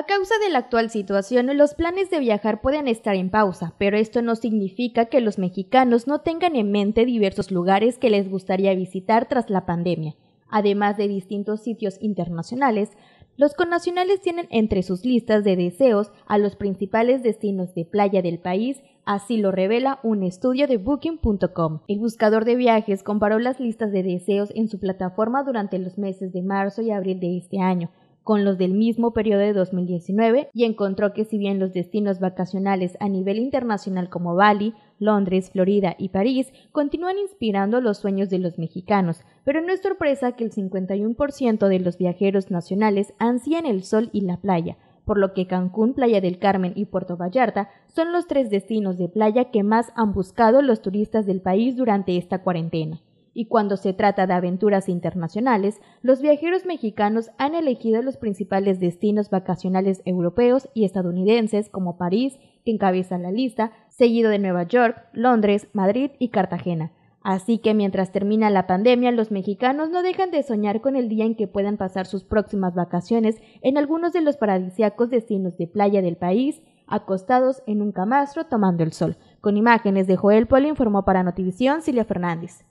A causa de la actual situación, los planes de viajar pueden estar en pausa, pero esto no significa que los mexicanos no tengan en mente diversos lugares que les gustaría visitar tras la pandemia. Además de distintos sitios internacionales, los connacionales tienen entre sus listas de deseos a los principales destinos de playa del país, así lo revela un estudio de booking.com. El buscador de viajes comparó las listas de deseos en su plataforma durante los meses de marzo y abril de este año, con los del mismo periodo de 2019 y encontró que si bien los destinos vacacionales a nivel internacional como Bali, Londres, Florida y París continúan inspirando los sueños de los mexicanos, pero no es sorpresa que el 51% de los viajeros nacionales ansían el sol y la playa, por lo que Cancún, Playa del Carmen y Puerto Vallarta son los tres destinos de playa que más han buscado los turistas del país durante esta cuarentena y cuando se trata de aventuras internacionales, los viajeros mexicanos han elegido los principales destinos vacacionales europeos y estadounidenses como París, que encabeza la lista, seguido de Nueva York, Londres, Madrid y Cartagena. Así que mientras termina la pandemia, los mexicanos no dejan de soñar con el día en que puedan pasar sus próximas vacaciones en algunos de los paradisíacos destinos de playa del país, acostados en un camastro tomando el sol. Con imágenes de Joel Polo informó para Notivisión Silvia Fernández.